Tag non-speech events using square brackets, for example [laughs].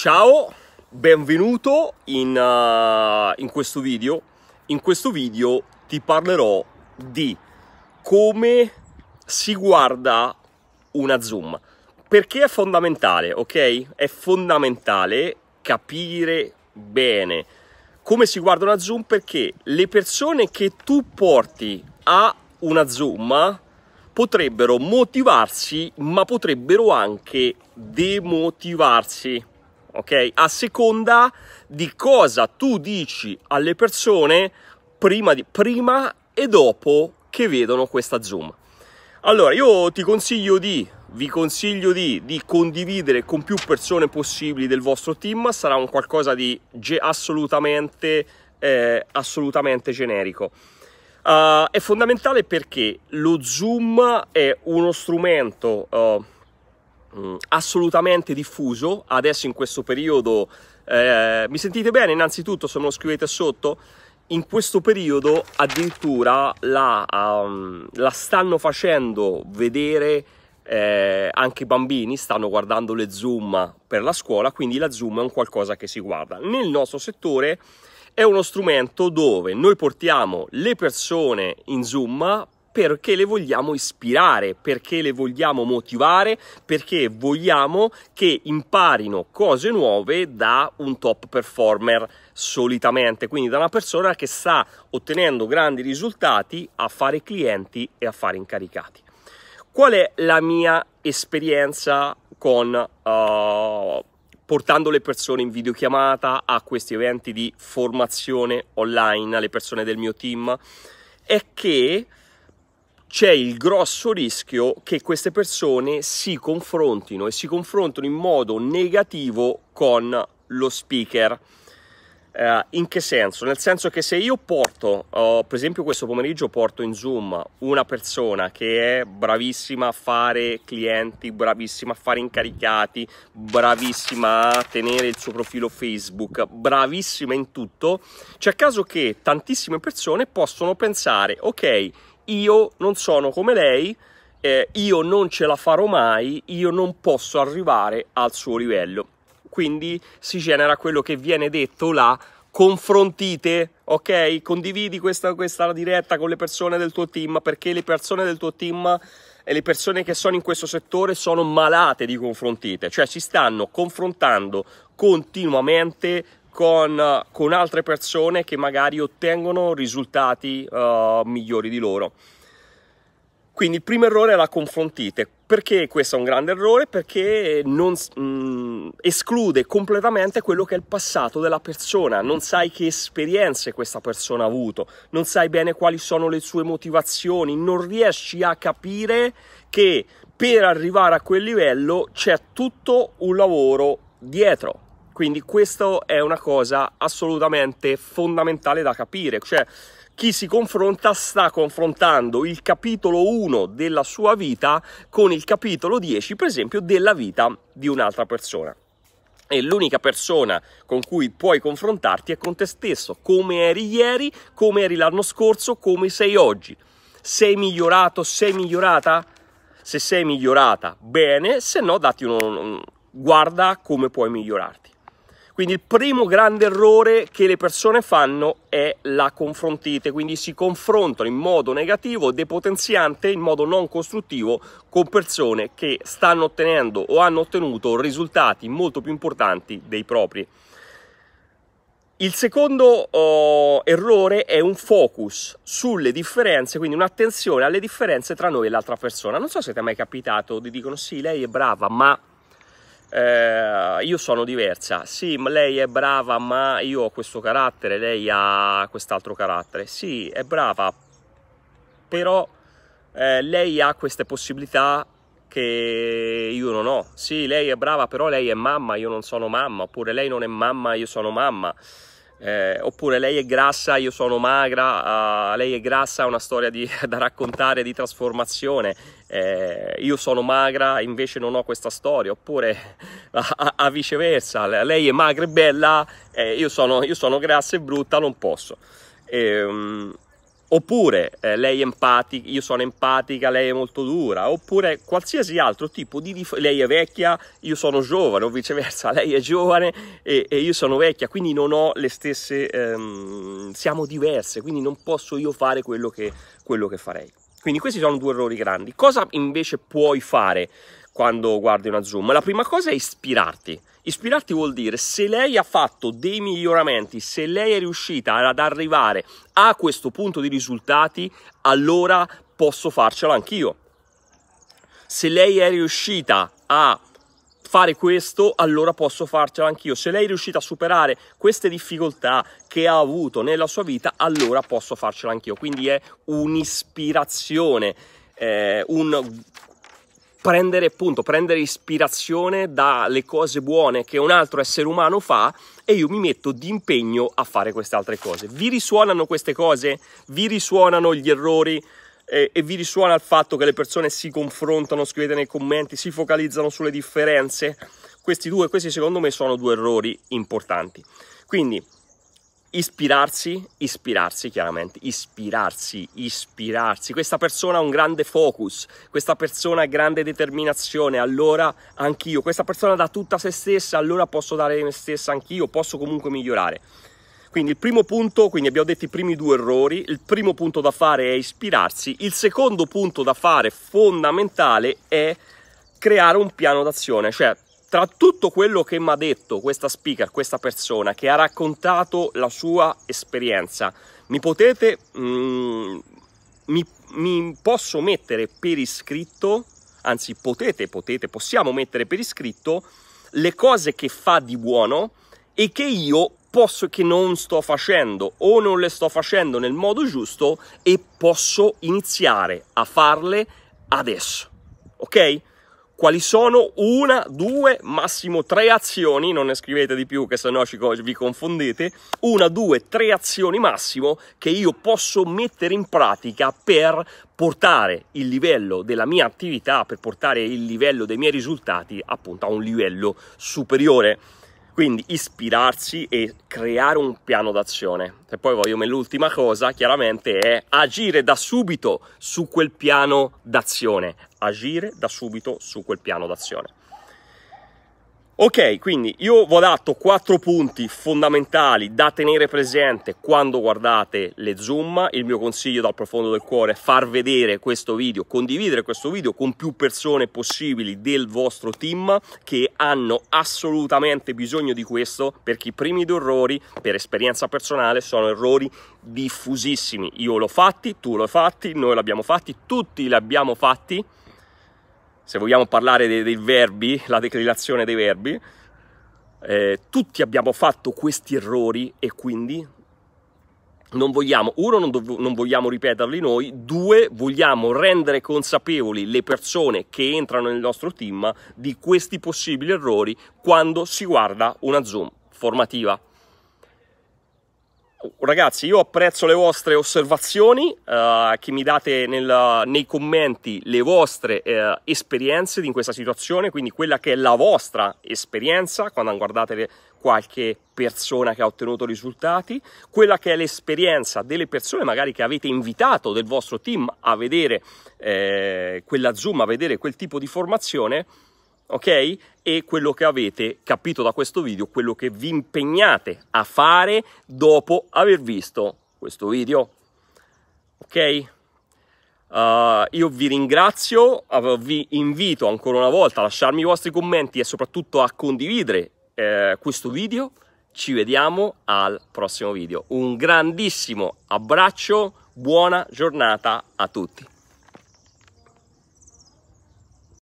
Ciao, benvenuto in, uh, in, questo video. In questo video ti parlerò di come si guarda una zoom. Perché è fondamentale, ok? È fondamentale capire bene come si guarda una zoom perché le persone che tu porti a una zoom potrebbero motivarsi ma potrebbero anche demotivarsi ok? A seconda di cosa tu dici alle persone prima, di, prima e dopo che vedono questa Zoom. Allora, io ti consiglio di, vi consiglio di, di, condividere con più persone possibili del vostro team, sarà un qualcosa di ge- assolutamente, eh, assolutamente generico. Uh, è fondamentale perché lo Zoom è uno strumento uh, Mm, assolutamente diffuso adesso in questo periodo. Eh, mi sentite bene innanzitutto se me lo scrivete sotto? In questo periodo addirittura la, um, la stanno facendo vedere eh, anche i bambini stanno guardando le Zoom per la scuola, quindi la Zoom è un qualcosa che si guarda. Nel nostro settore è uno strumento dove noi portiamo le persone in Zoom perché le vogliamo ispirare, perché le vogliamo motivare, perché vogliamo che imparino cose nuove da un top performer solitamente, quindi da una persona che sta ottenendo grandi risultati a fare clienti e a fare incaricati. Qual è la mia esperienza con uh, portando le persone in videochiamata a questi eventi di formazione online alle persone del mio team? È che c'è il grosso rischio che queste persone si confrontino e si confrontano in modo negativo con lo speaker. Uh, in che senso? Nel senso che se io porto, uh, per esempio questo pomeriggio porto in Zoom una persona che è bravissima a fare clienti, bravissima a fare incaricati, bravissima a tenere il suo profilo Facebook, bravissima in tutto, c'è caso che tantissime persone possono pensare, ok, io non sono come lei, eh, io non ce la farò mai, io non posso arrivare al suo livello. Quindi si genera quello che viene detto là, confrontite, ok? Condividi questa, questa diretta con le persone del tuo team perché le persone del tuo team e le persone che sono in questo settore sono malate di confrontite, cioè si stanno confrontando continuamente con, con altre persone che magari ottengono risultati uh, migliori di loro. Quindi il primo errore è la confrontite. Perché questo è un grande errore? Perché non, mh, mm, esclude completamente quello che è il passato della persona, non sai che esperienze questa persona ha avuto, non sai bene quali sono le sue motivazioni, non riesci a capire che per arrivare a quel livello c'è tutto un lavoro dietro. Quindi questa è una cosa assolutamente fondamentale da capire, cioè chi si confronta sta confrontando il capitolo 1 della sua vita con il capitolo 10, per esempio, della vita di un'altra persona. E l'unica persona con cui puoi confrontarti è con te stesso, come eri ieri, come eri l'anno scorso, come sei oggi. Sei migliorato, sei migliorata? Se sei migliorata, bene, se no datti un, guarda come puoi migliorarti. Quindi il primo grande errore che le persone fanno è la confrontite, quindi si confrontano in modo negativo, depotenziante, in modo non costruttivo con persone che stanno ottenendo o hanno ottenuto risultati molto più importanti dei propri. Il secondo oh, errore è un focus sulle differenze, quindi un'attenzione alle differenze tra noi e l'altra persona. Non so se ti è mai capitato di dicono sì, lei è brava, ma eh, io sono diversa, sì lei è brava ma io ho questo carattere, lei ha quest'altro carattere, sì è brava però eh, lei ha queste possibilità che io non ho, sì lei è brava però lei è mamma, io non sono mamma, oppure lei non è mamma, io sono mamma. Eh, oppure lei è grassa, io sono magra, uh, lei è grassa, è una storia di, [laughs] da raccontare di trasformazione, eh, io sono magra, invece non ho questa storia, oppure [laughs] a, a viceversa, lei è magra e bella, eh, io, sono, io, sono, grassa e brutta, non posso. E, ehm, oppure eh, lei è empatica, io sono empatica, lei è molto dura, oppure qualsiasi altro tipo di dif- lei è vecchia, io sono giovane, o viceversa, [laughs] lei è giovane e, e io sono vecchia, quindi non ho le stesse, ehm, siamo diverse, quindi non posso io fare quello che, quello che farei. Quindi questi sono due errori grandi. Cosa invece puoi fare? quando guardi una Zoom? La prima cosa è ispirarti. Ispirarti vuol dire se lei ha fatto dei miglioramenti, se lei è riuscita ad arrivare a questo punto di risultati, allora posso farcela anch'io. Se lei è riuscita a fare questo, allora posso farcela anch'io. Se lei è riuscita a superare queste difficoltà che ha avuto nella sua vita, allora posso farcela anch'io. Quindi è un'ispirazione, eh, un prendere appunto, prendere ispirazione dalle cose buone che un altro essere umano fa e io mi metto di impegno a fare queste altre cose. Vi risuonano queste cose? Vi risuonano gli errori? E, vi risuona il fatto che le persone si confrontano, scrivete nei commenti, si focalizzano sulle differenze? Questi due, questi secondo me sono due errori importanti. Quindi ispirarsi, ispirarsi chiaramente, ispirarsi, ispirarsi. Questa persona ha un grande focus, questa persona ha grande determinazione, allora anch'io, questa persona dà tutta se stessa, allora posso dare me stessa anch'io, posso comunque migliorare. Quindi il primo punto, quindi abbiamo detto i primi due errori, il primo punto da fare è ispirarsi, il secondo punto da fare fondamentale è creare un piano d'azione, cioè tra tutto quello che mi ha detto questa speaker, questa persona che ha raccontato la sua esperienza, mi potete, mm, mi, mi posso mettere per iscritto, anzi potete, potete, possiamo mettere per iscritto le cose che fa di buono e che io posso, che non sto facendo o non le sto facendo nel modo giusto e posso iniziare a farle adesso. Ok? quali sono una, due, massimo tre azioni, non ne scrivete di più che sennò no vi confondete, una, due, tre azioni massimo che io posso mettere in pratica per portare il livello della mia attività, per portare il livello dei miei risultati appunto a un livello superiore. Quindi ispirarsi e creare un piano d'azione. E poi voglio l'ultima cosa, chiaramente, è agire da subito su quel piano d'azione. Agire da subito su quel piano d'azione. Ok, quindi io vi ho dato quattro punti fondamentali da tenere presente quando guardate le zoom. Il mio consiglio dal profondo del cuore è far vedere questo video, condividere questo video con più persone possibili del vostro team che hanno assolutamente bisogno di questo perché i primi due errori, per esperienza personale, sono errori diffusissimi. Io l'ho fatti, tu l'hai fatti, noi l'abbiamo fatti, tutti li abbiamo fatti se vogliamo parlare dei, dei verbi, la declinazione dei verbi, eh, tutti abbiamo fatto questi errori e quindi non vogliamo, uno, non, do- non, vogliamo ripeterli noi, due, vogliamo rendere consapevoli le persone che entrano nel nostro team di questi possibili errori quando si guarda una Zoom formativa ragazzi, io apprezzo le vostre osservazioni, eh, che mi date nel, nei commenti le vostre eh, esperienze in questa situazione, quindi quella che è la vostra esperienza quando guardate qualche persona che ha ottenuto risultati, quella che è l'esperienza delle persone magari che avete invitato del vostro team a vedere eh, quella Zoom, a vedere quel tipo di formazione ok? E quello che avete capito da questo video, quello che vi impegnate a fare dopo aver visto questo video, ok? Uh, io vi ringrazio, vi invito ancora una volta a lasciarmi i vostri commenti e soprattutto a condividere eh, questo video. Ci vediamo al prossimo video. Un grandissimo abbraccio, buona giornata a tutti.